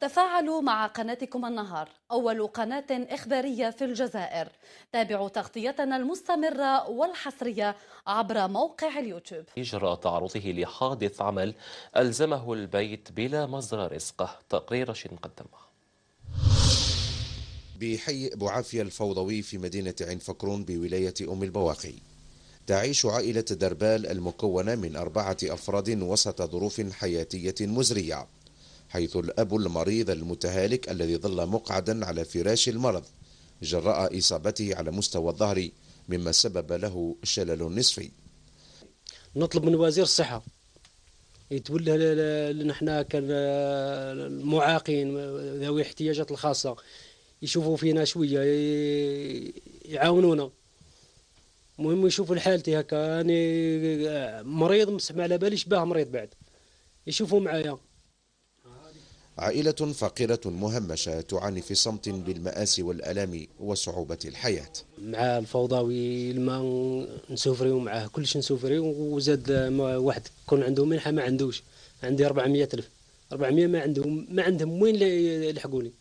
تفاعلوا مع قناتكم النهار أول قناة إخبارية في الجزائر تابعوا تغطيتنا المستمرة والحصرية عبر موقع اليوتيوب إجراء تعرضه لحادث عمل ألزمه البيت بلا مصدر رزقه تقرير شن قدمه بحي أبو عافية الفوضوي في مدينة عين فكرون بولاية أم البواقي تعيش عائلة دربال المكونة من أربعة أفراد وسط ظروف حياتية مزرية حيث الأب المريض المتهالك الذي ظل مقعدا على فراش المرض جراء إصابته على مستوى الظهر مما سبب له شلل نصفي نطلب من وزير الصحة يتولى لنا حنا كالمعاقين آه، ذوي الاحتياجات الخاصة يشوفوا فينا شوية يعاونونا المهم يشوفوا حالتي هكا يعني، أنا آه، مريض مسمع على بالي باه مريض بعد يشوفوا معايا عائلة فقيرة مهمشة تعاني في صمت بالمآسي والألام وصعوبة الحياة مع الفوضوي الماء نسوفريو معاه كلش نسوفريو وزاد واحد كون عنده منحة ما عندوش عندي 400 ألف 400 ما عندهم ما عندهم وين يلحقوني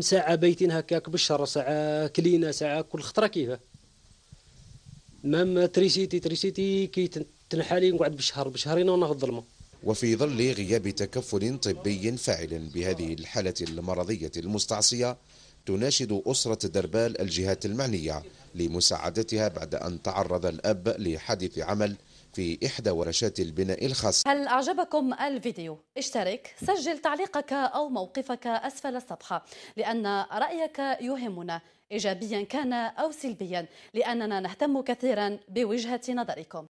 ساعة بيتين هكاك بالشهر ساعة كلينا ساعة كل خطرة كيفه مام تريسيتي تريسيتي كي تنحالي نقعد بشهر بشهرين وانا في الظلمه وفي ظل غياب تكفل طبي فاعل بهذه الحالة المرضية المستعصية تناشد أسرة دربال الجهات المعنية لمساعدتها بعد أن تعرض الأب لحادث عمل في إحدى ورشات البناء الخاص هل أعجبكم الفيديو؟ اشترك سجل تعليقك أو موقفك أسفل الصفحة لأن رأيك يهمنا إيجابيا كان أو سلبيا لأننا نهتم كثيرا بوجهة نظركم